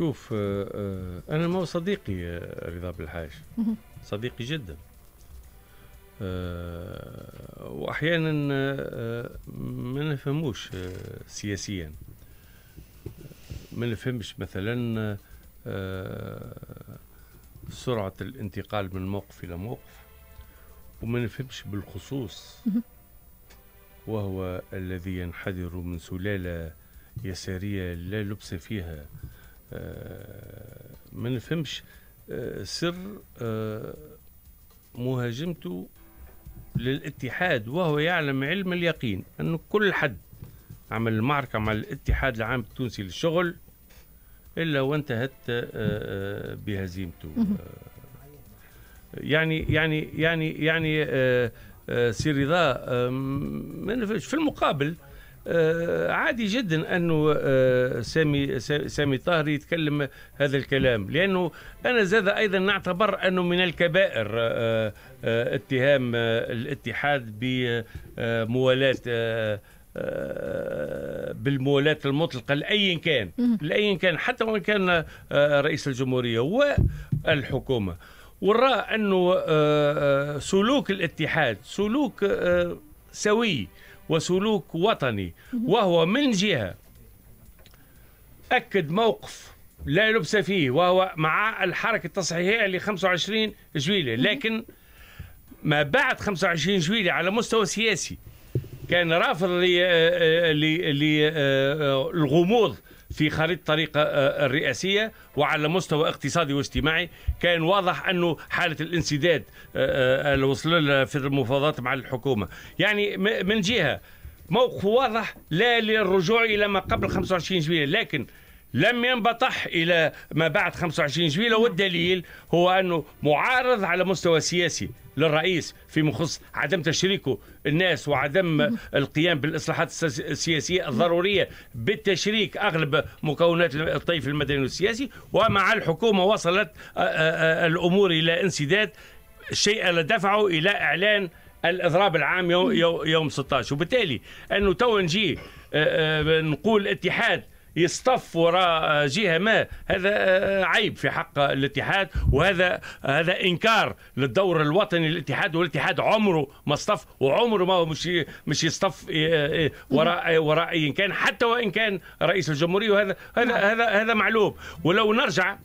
شوف آه، آه، انا ما صديقي آه، رضا بالحاج صديقي جدا واحيانا ما نفهموش سياسيا ما نفهمش مثلا سرعة الانتقال من موقف إلى موقف وما نفهمش بالخصوص وهو الذي ينحدر من سلالة يسارية لا لبس فيها آه، ما نفهمش آه، سر آه، مهاجمته للاتحاد وهو يعلم علم اليقين أنه كل حد عمل المعركة مع الاتحاد العام التونسي للشغل إلا وانتهت بهزيمته يعني يعني يعني يعني سيريضا ما نفهمش في المقابل آه، عادي جدا انه آه، سامي سامي طاهر يتكلم هذا الكلام لانه انا زاد ايضا نعتبر انه من الكبائر آه، اتهام الاتحاد بموالاه بالموالاه المطلقة لأي كان لأي كان حتى وإن كان رئيس الجمهورية والحكومة ونرى أنه سلوك الاتحاد سلوك سوي وسلوك وطني وهو من جهة أكد موقف لا لبس فيه وهو مع الحركة التصحيحية ل 25 جويلة لكن ما بعد 25 جويلة على مستوى سياسي كان رافض للغموض في خريطة الطريق آه، آه، الرئاسية وعلى مستوى اقتصادي واجتماعي كان واضح أنه حالة الانسداد اللي وصل لها في المفاوضات مع الحكومة يعني من جهة موقف واضح لا للرجوع إلى ما قبل 25 جويلية لكن لم ينبطح الى ما بعد 25 جويلة نعم. والدليل هو انه معارض على مستوى سياسي للرئيس فيما يخص عدم تشريكه الناس وعدم القيام بالاصلاحات السياسيه الضروريه بالتشريك اغلب مكونات الطيف المدني والسياسي ومع الحكومه وصلت آه، آه، آه، الامور الى انسداد الشيء اللي دفعه الى اعلان الاضراب العام يوم, يوم 16 وبالتالي انه تو نجي نقول اتحاد يصطف وراء جهه ما هذا آه، عيب في حق الاتحاد وهذا هذا انكار للدور الوطني للاتحاد والاتحاد عمره ما اصطف وعمره ما مش مش يصطف آه، آه، وراء وراء اي كان حتى وان كان رئيس الجمهوريه وهذا هذا نعم. هذا هذا معلوم ولو نرجع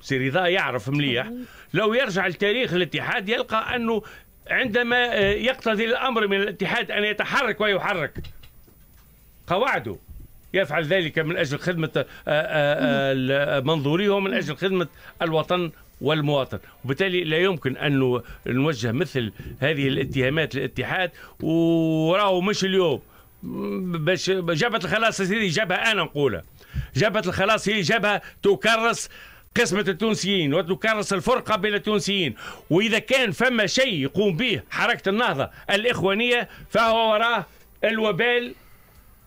سي رضا يعرف مليح لو يرجع لتاريخ الاتحاد يلقى انه عندما يقتضي الامر من الاتحاد ان يتحرك ويحرك قواعده يفعل ذلك من أجل خدمة آه، آه، آه، منظوريه ومن أجل خدمة الوطن والمواطن وبالتالي لا يمكن أن نوجه مثل هذه الاتهامات للاتحاد وراه مش اليوم باش جبهة الخلاص سيدي جبهة أنا نقولها جبهة الخلاص هي جبهة تكرس قسمة التونسيين وتكرس الفرقة بين التونسيين وإذا كان فما شيء يقوم به حركة النهضة الإخوانية فهو وراه الوبال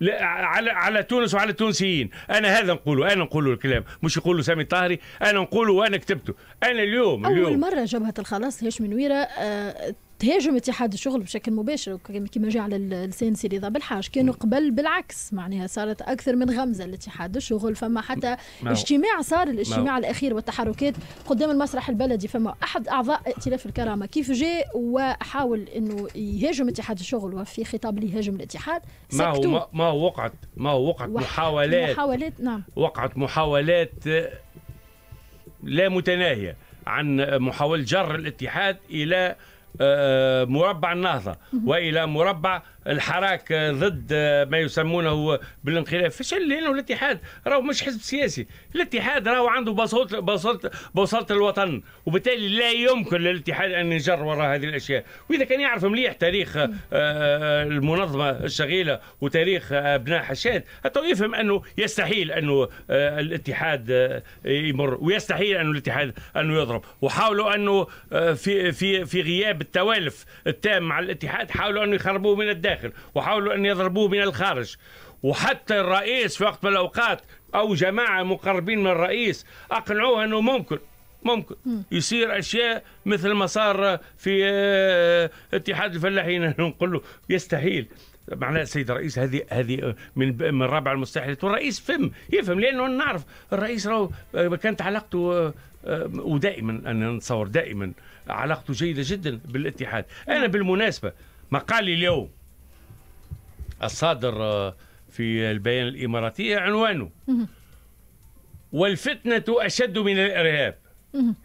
على على تونس وعلى التونسيين انا هذا نقوله انا نقوله الكلام مش يقوله سامي الطاهري انا نقوله وانا كتبته انا اليوم اول اليوم. مره جبهه الخلاص هشام نويره آه تهاجم اتحاد الشغل بشكل مباشر كما جاء على لسان سي رضا بالحاج كانوا قبل بالعكس معناها صارت اكثر من غمزه لاتحاد الشغل فما حتى ماو. اجتماع صار الاجتماع ماو. الاخير والتحركات قدام المسرح البلدي فما احد اعضاء ائتلاف الكرامه كيف جاء وحاول انه يهاجم اتحاد الشغل وفي خطاب لي هاجم الاتحاد ما هو ما هو وقعت ما هو وقعت محاولات محاولات نعم وقعت محاولات آه، لا متناهيه عن محاولة جر الاتحاد إلى آه، آه، مربع النهضه والى مربع الحراك ضد آه، ما يسمونه بالانقلاب فشل لانه الاتحاد راهو مش حزب سياسي الاتحاد راهو عنده بصوت بصوت بوصله الوطن وبالتالي لا يمكن للاتحاد ان يجر وراء هذه الاشياء واذا كان يعرف مليح تاريخ آه، آه، المنظمه الشغيله وتاريخ ابناء حشاد حتى يفهم انه يستحيل انه الاتحاد يمر ويستحيل انه الاتحاد انه يضرب وحاولوا انه في في في غياب التوالف التام مع الاتحاد حاولوا انه يخربوه من الداخل الداخل وحاولوا أن يضربوه من الخارج وحتى الرئيس في وقت من الأوقات أو جماعة مقربين من الرئيس أقنعوه أنه ممكن ممكن يصير اشياء مثل ما صار في آه، اتحاد الفلاحين نقول له يستحيل معناه السيد الرئيس هذه هذه من من رابع المستحيلات والرئيس فهم يفهم لانه نعرف الرئيس راهو آه، كانت علاقته آه، ودائما انا نتصور دائما علاقته جيده جدا بالاتحاد انا بالمناسبه مقالي اليوم الصادر آه، في البيان الإماراتي عنوانه والفتنة أشد من الإرهاب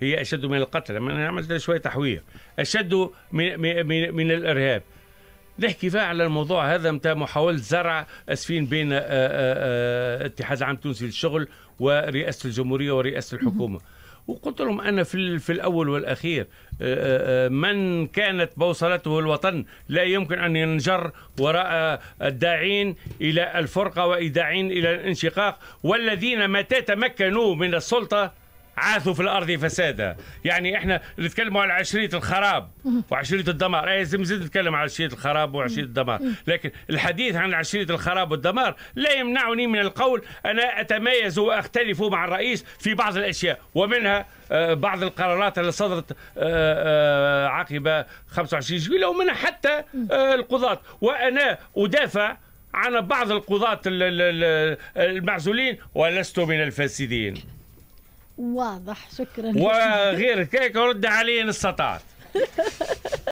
هي أشد من القتل أنا عملت شوية تحوية أشد من, من, من الإرهاب نحكي فيها على الموضوع هذا متى محاولة زرع أسفين بين آه، آه، اتحاد عام التونسي للشغل ورئاسة الجمهورية ورئاسة الحكومة وقلت لهم أنا في, في الأول والأخير آه، آه، آه، من كانت بوصلته الوطن لا يمكن أن ينجر وراء الداعين إلى الفرقة وداعين إلى الانشقاق والذين متى تمكنوا من السلطة عاثوا في الارض فسادا يعني احنا نتكلموا على عشريه الخراب وعشريه الدمار اي زمزم نتكلم على عشريه الخراب وعشريه الدمار لكن الحديث عن عشريه الخراب والدمار لا يمنعني من القول انا اتميز واختلف مع الرئيس في بعض الاشياء ومنها آه، بعض القرارات اللي صدرت آه، آه، عقب 25 جويلية ومنها حتى القضاة وأنا أدافع عن بعض القضاة المعزولين ولست من الفاسدين واضح شكرا وغير كيك رد علي ان استطعت